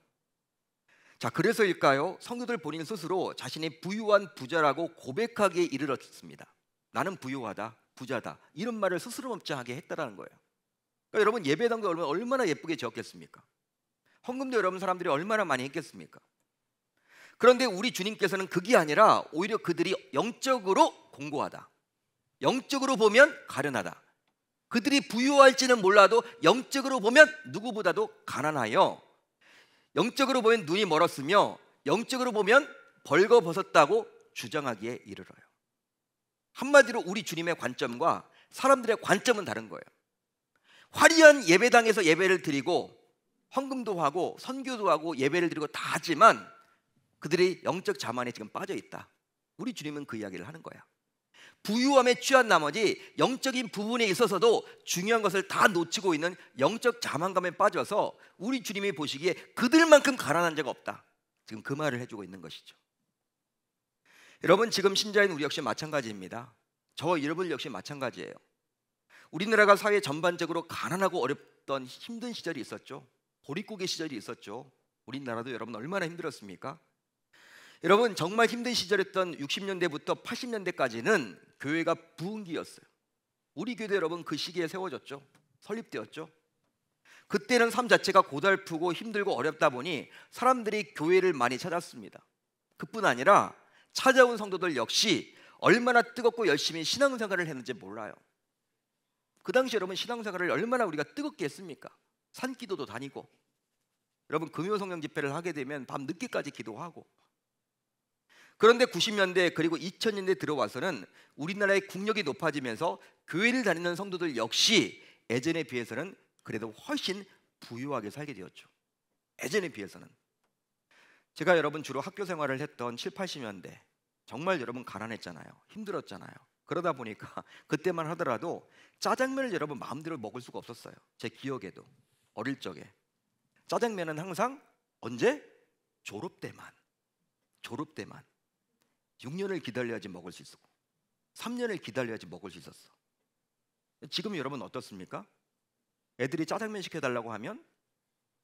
자, 그래서일까요? 성도들 본인 스스로 자신이 부유한 부자라고 고백하기에 이르렀습니다. 나는 부유하다, 부자다 이런 말을 스스로없지하게 했다라는 거예요. 그러니까 여러분 예배당도 얼마나, 얼마나 예쁘게 지었겠습니까? 헌금도 여러분 사람들이 얼마나 많이 했겠습니까? 그런데 우리 주님께서는 그게 아니라 오히려 그들이 영적으로 공고하다. 영적으로 보면 가련하다. 그들이 부유할지는 몰라도 영적으로 보면 누구보다도 가난하여 영적으로 보면 눈이 멀었으며 영적으로 보면 벌거벗었다고 주장하기에 이르러요. 한마디로 우리 주님의 관점과 사람들의 관점은 다른 거예요. 화려한 예배당에서 예배를 드리고 헌금도 하고 선교도 하고 예배를 드리고 다 하지만 그들이 영적 자만에 지금 빠져 있다. 우리 주님은 그 이야기를 하는 거야. 부유함에 취한 나머지 영적인 부분에 있어서도 중요한 것을 다 놓치고 있는 영적 자만감에 빠져서 우리 주님이 보시기에 그들만큼 가난한 자가 없다. 지금 그 말을 해주고 있는 것이죠. 여러분 지금 신자인 우리 역시 마찬가지입니다. 저 여러분 역시 마찬가지예요. 우리나라가 사회 전반적으로 가난하고 어렵던 힘든 시절이 있었죠. 보릿고개 시절이 있었죠. 우리나라도 여러분 얼마나 힘들었습니까? 여러분 정말 힘든 시절이었던 60년대부터 80년대까지는 교회가 부흥기였어요. 우리 교도 여러분 그 시기에 세워졌죠. 설립되었죠. 그때는 삶 자체가 고달프고 힘들고 어렵다 보니 사람들이 교회를 많이 찾았습니다. 그뿐 아니라 찾아온 성도들 역시 얼마나 뜨겁고 열심히 신앙생활을 했는지 몰라요. 그 당시 여러분 신앙생활을 얼마나 우리가 뜨겁게 했습니까? 산기도도 다니고 여러분 금요 성령 집회를 하게 되면 밤 늦게까지 기도하고 그런데 90년대 그리고 2000년대 들어와서는 우리나라의 국력이 높아지면서 교회를 다니는 성도들 역시 예전에 비해서는 그래도 훨씬 부유하게 살게 되었죠. 예전에 비해서는 제가 여러분 주로 학교 생활을 했던 7, 80년대 정말 여러분 가난했잖아요. 힘들었잖아요. 그러다 보니까 그때만 하더라도 짜장면을 여러분 마음대로 먹을 수가 없었어요. 제 기억에도 어릴 적에 짜장면은 항상 언제 졸업 때만 졸업 때만 6년을 기다려야지 먹을 수 있었고 3년을 기다려야지 먹을 수 있었어. 지금 여러분 어떻습니까? 애들이 짜장면 시켜달라고 하면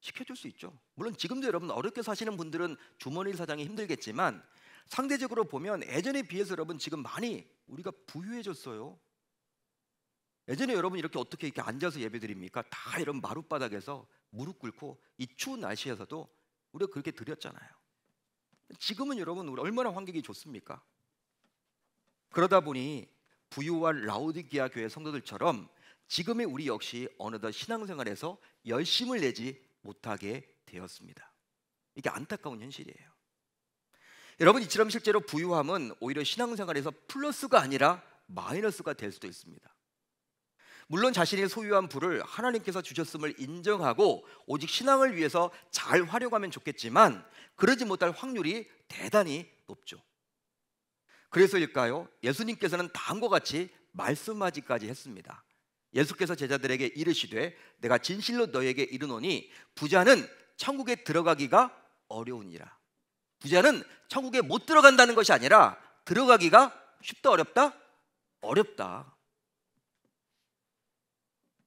시켜줄 수 있죠. 물론 지금도 여러분 어렵게 사시는 분들은 주머니 사장이 힘들겠지만 상대적으로 보면 예전에 비해서 여러분 지금 많이 우리가 부유해졌어요. 예전에 여러분 이렇게 어떻게 이렇게 앉아서 예배드립니까? 다 이런 마룻바닥에서 무릎 꿇고 이 추운 날씨에서도 우리가 그렇게 드렸잖아요. 지금은 여러분 우리 얼마나 환경이 좋습니까? 그러다 보니 부유한 라우디기아 교회 성도들처럼 지금의 우리 역시 어느덧 신앙생활에서 열심을 내지 못하게 되었습니다. 이게 안타까운 현실이에요. 여러분 이처럼 실제로 부유함은 오히려 신앙생활에서 플러스가 아니라 마이너스가 될 수도 있습니다. 물론 자신이 소유한 부를 하나님께서 주셨음을 인정하고 오직 신앙을 위해서 잘 활용하면 좋겠지만 그러지 못할 확률이 대단히 높죠. 그래서일까요? 예수님께서는 다음과 같이 말씀하지까지 했습니다. 예수께서 제자들에게 이르시되 내가 진실로 너에게 이르노니 부자는 천국에 들어가기가 어려우니라. 부자는 천국에 못 들어간다는 것이 아니라 들어가기가 쉽다 어렵다? 어렵다.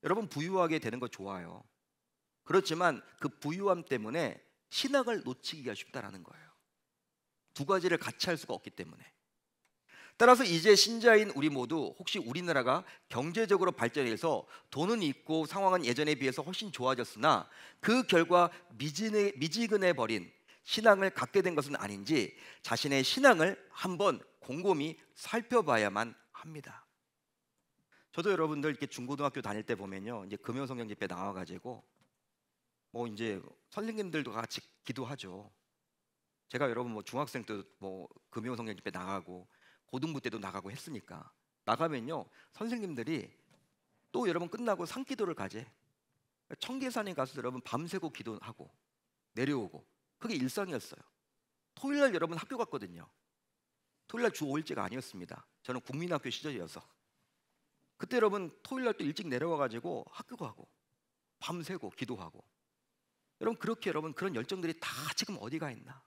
여러분 부유하게 되는 거 좋아요. 그렇지만 그 부유함 때문에 신학을 놓치기가 쉽다라는 거예요. 두 가지를 같이 할 수가 없기 때문에. 따라서 이제 신자인 우리 모두 혹시 우리나라가 경제적으로 발전해서 돈은 있고 상황은 예전에 비해서 훨씬 좋아졌으나 그 결과 미진해, 미지근해 버린 신앙을 갖게 된 것은 아닌지 자신의 신앙을 한번 곰곰이 살펴봐야만 합니다. 저도 여러분들 이렇게 중고등학교 다닐 때 보면요, 이제 금요성경 집회 나와가지고 뭐 이제 선생님들도 같이 기도하죠. 제가 여러분 뭐 중학생 때뭐 금요성경 집회 나가고 고등부 때도 나가고 했으니까 나가면요 선생님들이 또 여러분 끝나고 산기도를 가재 청계산에 가서 여러분 밤새고 기도하고 내려오고 그게 일상이었어요 토요일날 여러분 학교 갔거든요 토요일날 주 5일째가 아니었습니다 저는 국민학교 시절이어서 그때 여러분 토요일날 또 일찍 내려와가지고 학교 가고 밤새고 기도하고 여러분 그렇게 여러분 그런 열정들이 다 지금 어디가 있나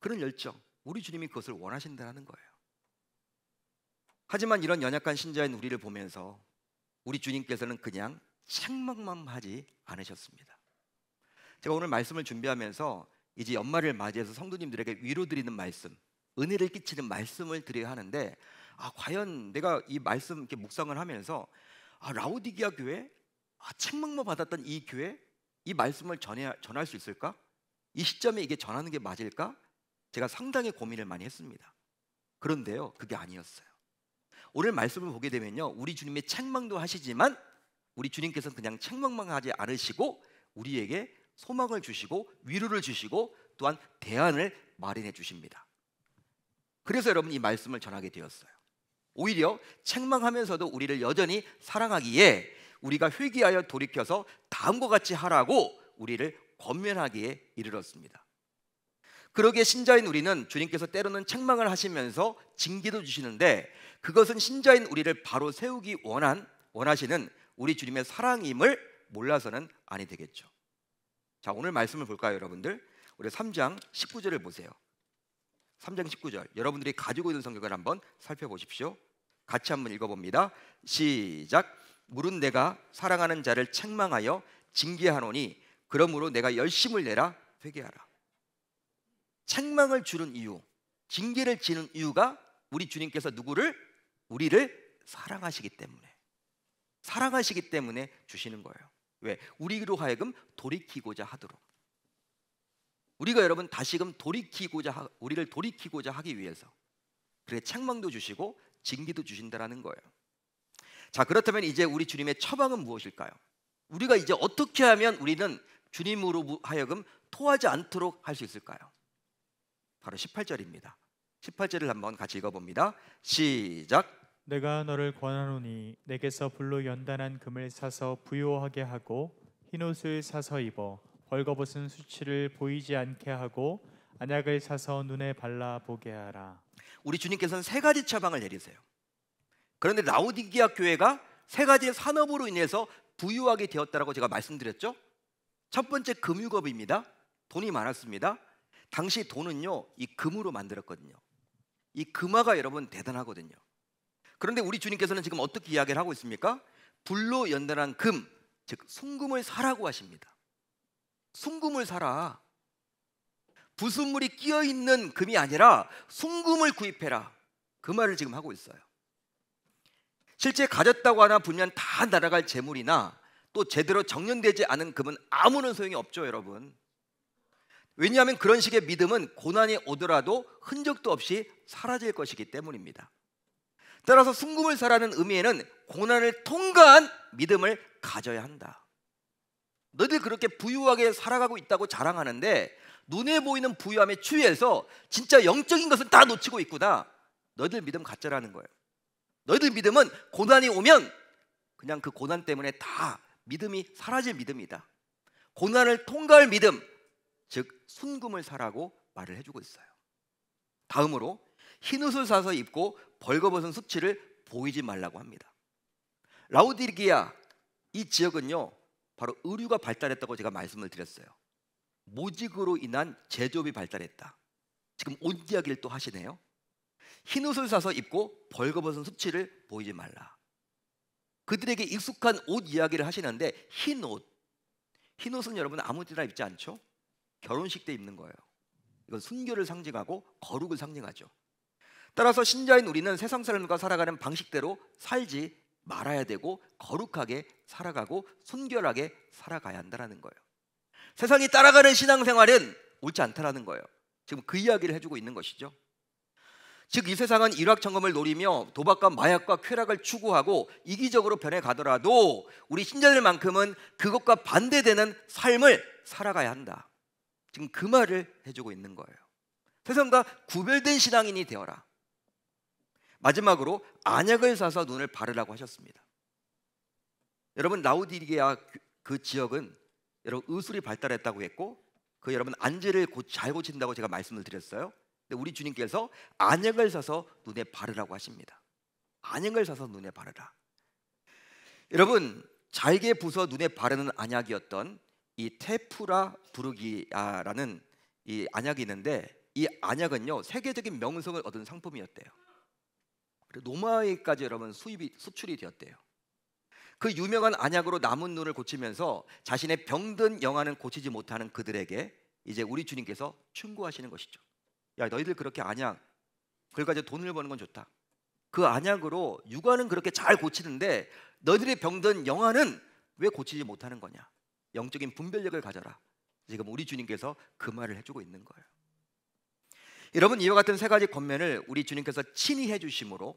그런 열정 우리 주님이 그것을 원하신다는 거예요. 하지만 이런 연약한 신자인 우리를 보면서 우리 주님께서는 그냥 책망만 하지 않으셨습니다. 제가 오늘 말씀을 준비하면서 이제 연말을 맞이해서 성도님들에게 위로 드리는 말씀, 은혜를 끼치는 말씀을 드려야 하는데 아 과연 내가 이 말씀 이렇게 묵상을 하면서 아 라오디기아 교회 아 책망만 받았던 이 교회 이 말씀을 전해, 전할 수 있을까? 이 시점에 이게 전하는 게 맞을까? 제가 상당히 고민을 많이 했습니다. 그런데요, 그게 아니었어요. 오늘 말씀을 보게 되면요, 우리 주님의 책망도 하시지만 우리 주님께서는 그냥 책망만 하지 않으시고 우리에게 소망을 주시고 위로를 주시고 또한 대안을 마련해 주십니다. 그래서 여러분 이 말씀을 전하게 되었어요. 오히려 책망하면서도 우리를 여전히 사랑하기에 우리가 회귀하여 돌이켜서 다음과 같이 하라고 우리를 권면하기에 이르렀습니다. 그러기에 신자인 우리는 주님께서 때로는 책망을 하시면서 징계도 주시는데 그것은 신자인 우리를 바로 세우기 원한 원하시는 우리 주님의 사랑임을 몰라서는 아니 되겠죠. 자, 오늘 말씀을 볼까요, 여러분들? 우리 3장 19절을 보세요. 3장 19절. 여러분들이 가지고 있는 성경을 한번 살펴보십시오. 같이 한번 읽어 봅니다. 시작. 물은 내가 사랑하는 자를 책망하여 징계하노니 그러므로 내가 열심을 내라 회개하라. 책망을 주는 이유, 징계를 지는 이유가 우리 주님께서 누구를 우리를 사랑하시기 때문에 사랑하시기 때문에 주시는 거예요. 왜? 우리로 하여금 돌이키고자 하도록. 우리가 여러분 다시금 돌이키고자 하, 우리를 돌이키고자 하기 위해서 그래 책망도 주시고 징계도 주신다라는 거예요. 자 그렇다면 이제 우리 주님의 처방은 무엇일까요? 우리가 이제 어떻게 하면 우리는 주님으로 하여금 토하지 않도록 할 수 있을까요? 바로 18절입니다. 18절을 한번 같이 읽어봅니다. 시작. 내가 너를 권하노니 내게서 불로 연단한 금을 사서 부요하게 하고 흰 옷을 사서 입어 벌거벗은 수치를 보이지 않게 하고 안약을 사서 눈에 발라 보게 하라. 우리 주님께서는 세 가지 처방을 내리세요. 그런데 라오디기아 교회가 세가지 산업으로 인해서 부유하게 되었다라고 제가 말씀드렸죠. 첫 번째 금유업입니다. 돈이 많았습니다. 당시 돈은요 이 금으로 만들었거든요. 이 금화가 여러분 대단하거든요. 그런데 우리 주님께서는 지금 어떻게 이야기를 하고 있습니까? 불로 연단한 금, 즉 송금을 사라고 하십니다. 송금을 사라. 부순물이 끼어 있는 금이 아니라 송금을 구입해라. 그 말을 지금 하고 있어요. 실제 가졌다고 하나 분명 다 날아갈 재물이나 또 제대로 정련되지 않은 금은 아무런 소용이 없죠, 여러분. 왜냐하면 그런 식의 믿음은 고난이 오더라도 흔적도 없이 사라질 것이기 때문입니다. 따라서 순금을 사라는 의미에는 고난을 통과한 믿음을 가져야 한다. 너희들 그렇게 부유하게 살아가고 있다고 자랑하는데 눈에 보이는 부유함에 추이해서 진짜 영적인 것은 다 놓치고 있구나. 너희들 믿음 가짜라는 거예요. 너희들 믿음은 고난이 오면 그냥 그 고난 때문에 다 믿음이 사라질 믿음이다. 고난을 통과할 믿음, 즉 순금을 사라고 말을 해주고 있어요. 다음으로 흰 옷을 사서 입고 벌거벗은 수치를 보이지 말라고 합니다. 라우디기아 이 지역은요 바로 의류가 발달했다고 제가 말씀을 드렸어요. 모직으로 인한 제조업이 발달했다. 지금 옷 이야기를 또 하시네요. 흰 옷을 사서 입고 벌거벗은 수치를 보이지 말라. 그들에게 익숙한 옷 이야기를 하시는데 흰 옷. 흰 옷은 여러분 아무 데나 입지 않죠? 결혼식 때 입는 거예요. 이건 순결을 상징하고 거룩을 상징하죠. 따라서 신자인 우리는 세상 사람과 살아가는 방식대로 살지 말아야 되고 거룩하게 살아가고 순결하게 살아가야 한다는 거예요. 세상이 따라가는 신앙생활은 옳지 않다라는 거예요. 지금 그 이야기를 해주고 있는 것이죠. 즉 이 세상은 일확천금을 노리며 도박과 마약과 쾌락을 추구하고 이기적으로 변해가더라도 우리 신자들만큼은 그것과 반대되는 삶을 살아가야 한다. 지금 그 말을 해주고 있는 거예요. 세상과 구별된 신앙인이 되어라. 마지막으로 안약을 사서 눈을 바르라고 하셨습니다. 여러분 라우디게아 그, 그 지역은 여러분 의술이 발달했다고 했고 그 여러분 안질을 잘 고친다고 제가 말씀을 드렸어요. 근데 우리 주님께서 안약을 사서 눈에 바르라고 하십니다. 안약을 사서 눈에 바르라. 여러분 잘게 부서 눈에 바르는 안약이었던 이 테프라 부르기아라는 이 안약이 있는데 이 안약은요 세계적인 명성을 얻은 상품이었대요. 노마에까지 여러분 수입이 수출이 되었대요. 그 유명한 안약으로 남은 눈을 고치면서 자신의 병든 영화는 고치지 못하는 그들에게 이제 우리 주님께서 충고하시는 것이죠. 야 너희들 그렇게 안약 그러니까 이 돈을 버는 건 좋다. 그 안약으로 육아는 그렇게 잘 고치는데 너희들이 병든 영화는 왜 고치지 못하는 거냐? 영적인 분별력을 가져라. 지금 우리 주님께서 그 말을 해주고 있는 거예요. 여러분 이와 같은 세 가지 권면을 우리 주님께서 친히 해주심으로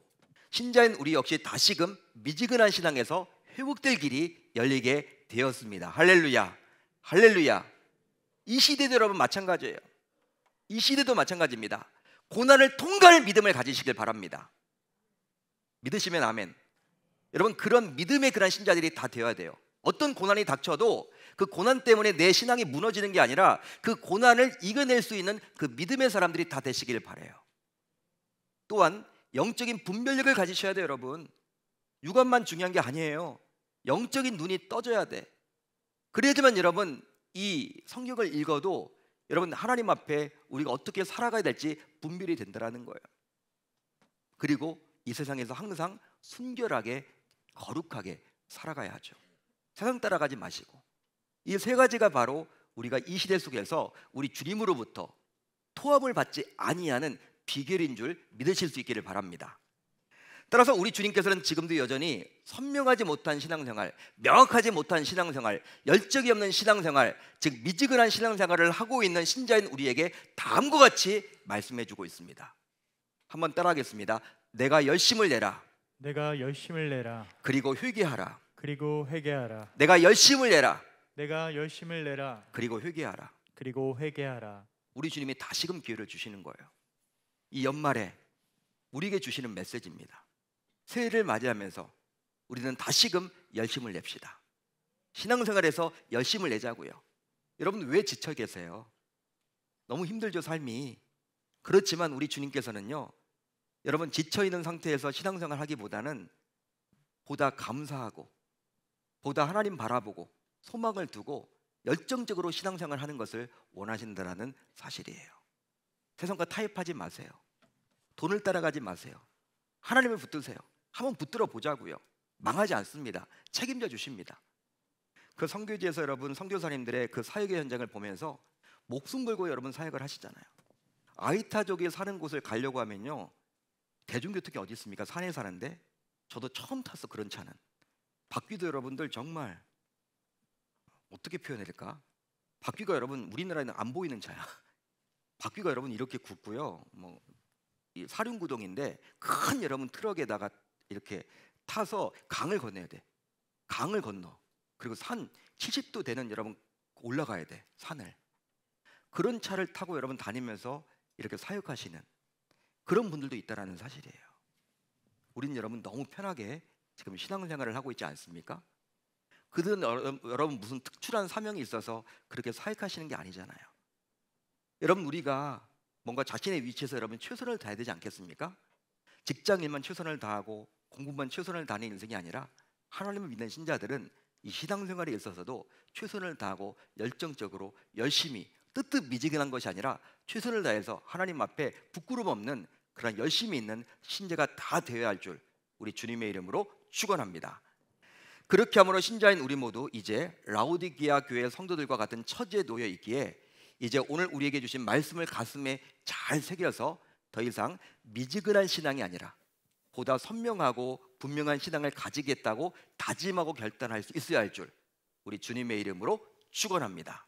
신자인 우리 역시 다시금 미지근한 신앙에서 회복될 길이 열리게 되었습니다. 할렐루야, 할렐루야. 이 시대도 여러분 마찬가지예요. 이 시대도 마찬가지입니다. 고난을 통과할 믿음을 가지시길 바랍니다. 믿으시면 아멘. 여러분 그런 믿음의 그런 신자들이 다 되어야 돼요. 어떤 고난이 닥쳐도 그 고난 때문에 내 신앙이 무너지는 게 아니라 그 고난을 이겨낼 수 있는 그 믿음의 사람들이 다 되시길 바래요. 또한 영적인 분별력을 가지셔야 돼요, 여러분. 육안만 중요한 게 아니에요. 영적인 눈이 떠져야 돼. 그래야지만 여러분 이 성경을 읽어도 여러분 하나님 앞에 우리가 어떻게 살아가야 될지 분별이 된다라는 거예요. 그리고 이 세상에서 항상 순결하게 거룩하게 살아가야 하죠. 세상 따라가지 마시고 이세 가지가 바로 우리가 이 시대 속에서 우리 주님으로부터 토함을 받지 아니하는 비결인 줄 믿으실 수 있기를 바랍니다. 따라서 우리 주님께서는 지금도 여전히 선명하지 못한 신앙생활, 명확하지 못한 신앙생활, 열정이 없는 신앙생활, 즉 미지근한 신앙생활을 하고 있는 신자인 우리에게 다음과 같이 말씀해 주고 있습니다. 한번 따라하겠습니다. 내가 열심을 내라. 내가 열심을 내라. 그리고 회개하라. 그리고 회개하라. 내가 열심을 내라. 내가 열심을 내라. 그리고 회개하라. 그리고 회개하라. 우리 주님이 다시금 기회를 주시는 거예요. 이 연말에 우리에게 주시는 메시지입니다. 새해를 맞이하면서 우리는 다시금 열심을 냅시다. 신앙생활에서 열심을 내자고요. 여러분 왜 지쳐 계세요? 너무 힘들죠 삶이. 그렇지만 우리 주님께서는요. 여러분 지쳐 있는 상태에서 신앙생활 하기보다는 보다 감사하고 보다 하나님 바라보고 소망을 두고 열정적으로 신앙생활 하는 것을 원하신다라는 사실이에요. 세상과 타협하지 마세요. 돈을 따라가지 마세요. 하나님을 붙드세요. 한번 붙들어 보자고요. 망하지 않습니다. 책임져 주십니다. 그성교지에서 여러분 성교사님들의그 사역의 현장을 보면서 목숨 걸고 여러분 사역을 하시잖아요. 아이타족이 사는 곳을 가려고 하면요. 대중교통이 어디 있습니까? 산에 사는데 저도 처음 탔어 그런 차는. 바퀴도 여러분들 정말 어떻게 표현해야될까 바퀴가 여러분 우리나라에는 안 보이는 차야. 바퀴가 여러분 이렇게 굽고요뭐 사륜구동인데 큰 여러분 트럭에다가 이렇게 타서 강을 건너야 돼. 강을 건너. 그리고 산 70도 되는 여러분 올라가야 돼. 산을. 그런 차를 타고 여러분 다니면서 이렇게 사역하시는 그런 분들도 있다라는 사실이에요. 우리는 여러분 너무 편하게 지금 신앙생활을 하고 있지 않습니까? 그들은 여러분 무슨 특출한 사명이 있어서 그렇게 사역하시는게 아니잖아요. 여러분 우리가 뭔가 자신의 위치에서 여러분 최선을 다해야 되지 않겠습니까? 직장일만 최선을 다하고 공부만 최선을 다하는 인생이 아니라 하나님을 믿는 신자들은 이 신앙생활에 있어서도 최선을 다하고 열정적으로 열심히 뜨뜻미지근한 것이 아니라 최선을 다해서 하나님 앞에 부끄럼 없는 그런 열심히 있는 신자가 다 되어야 할 줄 우리 주님의 이름으로 축원합니다. 그렇게 함으로 신자인 우리 모두 이제 라우디기아 교회 의 성도들과 같은 처지에 놓여 있기에 이제 오늘 우리에게 주신 말씀을 가슴에 잘 새겨서 더 이상 미지근한 신앙이 아니라 보다 선명하고 분명한 신앙을 가지겠다고 다짐하고 결단할 수 있어야 할 줄 우리 주님의 이름으로 축원합니다.